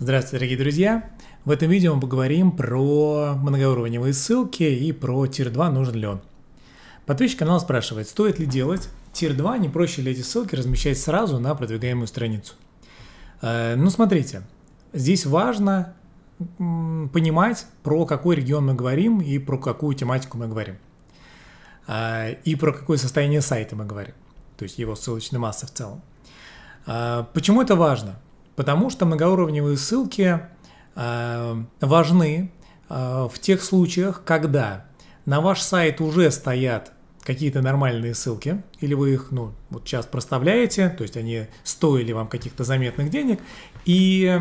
Здравствуйте, дорогие друзья! В этом видео мы поговорим про многоуровневые ссылки и про Тир 2, нужен ли он. Подписчик канала спрашивает, стоит ли делать Тир 2, не проще ли эти ссылки размещать сразу на продвигаемую страницу. Э, ну, смотрите, здесь важно понимать, про какой регион мы говорим и про какую тематику мы говорим. Э, и про какое состояние сайта мы говорим, то есть его ссылочной массы в целом. Э, почему это важно? Потому что многоуровневые ссылки э, важны э, в тех случаях, когда на ваш сайт уже стоят какие-то нормальные ссылки, или вы их, ну, вот сейчас проставляете, то есть они стоили вам каких-то заметных денег, и,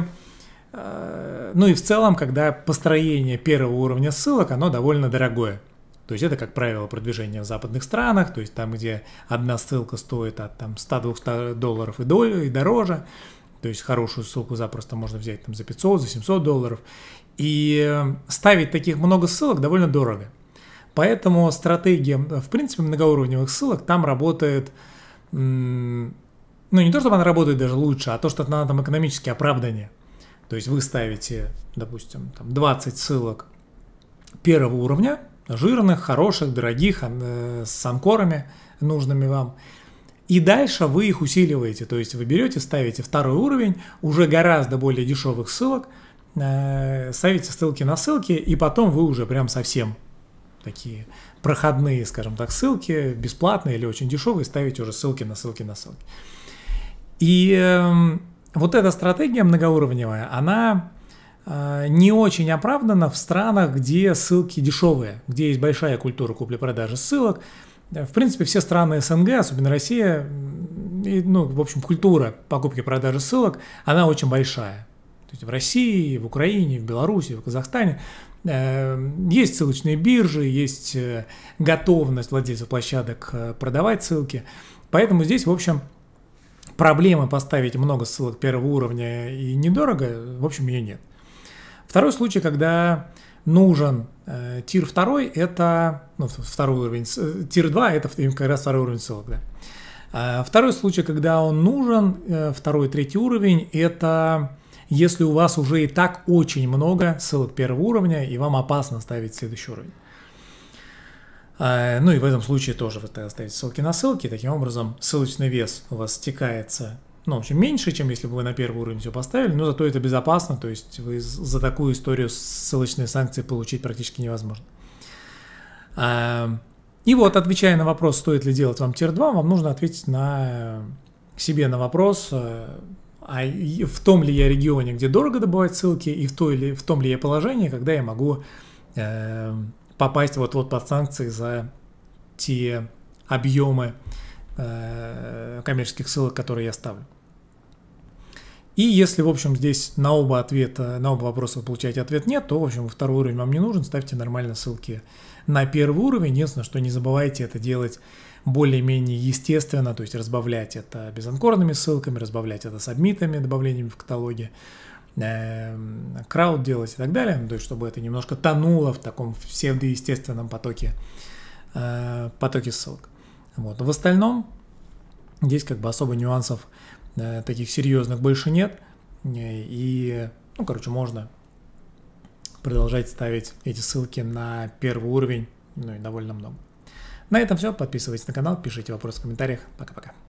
э, ну и в целом, когда построение первого уровня ссылок, оно довольно дорогое. То есть это, как правило, продвижение в западных странах, то есть там, где одна ссылка стоит от там 100-200 долларов и, долю, и дороже, то есть хорошую ссылку запросто можно взять там за 500, за 700 долларов. И э, ставить таких много ссылок довольно дорого. Поэтому стратегия, э, в принципе, многоуровневых ссылок там работает, ну не то, чтобы она работает даже лучше, а то, что она там экономически оправдание. То есть вы ставите, допустим, там 20 ссылок первого уровня, жирных, хороших, дорогих, э, с анкорами нужными вам – и дальше вы их усиливаете, то есть вы берете, ставите второй уровень, уже гораздо более дешевых ссылок, э, ставите ссылки на ссылки, и потом вы уже прям совсем такие проходные, скажем так, ссылки, бесплатные или очень дешевые, ставите уже ссылки на ссылки на ссылки. И эм, вот эта стратегия многоуровневая, она э, не очень оправдана в странах, где ссылки дешевые, где есть большая культура купли-продажи ссылок, в принципе, все страны СНГ, особенно Россия, и, ну, в общем, культура покупки и продажи ссылок, она очень большая. То есть в России, в Украине, в Беларуси, в Казахстане э, есть ссылочные биржи, есть э, готовность владельцев площадок э, продавать ссылки. Поэтому здесь, в общем, проблемы поставить много ссылок первого уровня и недорого, в общем, ее нет. Второй случай, когда нужен э, тир 2 это, ну, второй уровень, э, тир 2 это как раз второй уровень ссылок, да. А, второй случай, когда он нужен, э, второй, третий уровень, это если у вас уже и так очень много ссылок первого уровня, и вам опасно ставить следующий уровень. А, ну и в этом случае тоже вы ставите ссылки на ссылки, таким образом ссылочный вес у вас стекается ну, в общем, меньше, чем если бы вы на первый уровень все поставили, но зато это безопасно, то есть вы за такую историю ссылочные санкции получить практически невозможно. Эм, и вот, отвечая на вопрос, стоит ли делать вам тир 2, вам нужно ответить на э, себе на вопрос, э, а в том ли я регионе, где дорого добывать ссылки, и в, то или, в том ли я положении, когда я могу эм, попасть вот-вот под санкции за те объемы Э, коммерческих ссылок, которые я ставлю. И если, в общем, здесь на оба ответа, на оба вопроса вы получаете ответ нет, то, в общем, второй уровень вам не нужен, ставьте нормально ссылки на первый уровень. Единственное, что не забывайте это делать более-менее естественно, то есть разбавлять это безанкорными ссылками, разбавлять это сабмитами, добавлениями в каталоге, э, крауд делать и так далее, ну, то есть чтобы это немножко тонуло в таком псевдоестественном потоке, э, потоке ссылок. Вот. В остальном здесь как бы особо нюансов э, таких серьезных больше нет. И, ну, короче, можно продолжать ставить эти ссылки на первый уровень, ну и довольно много. На этом все. Подписывайтесь на канал, пишите вопросы в комментариях. Пока-пока.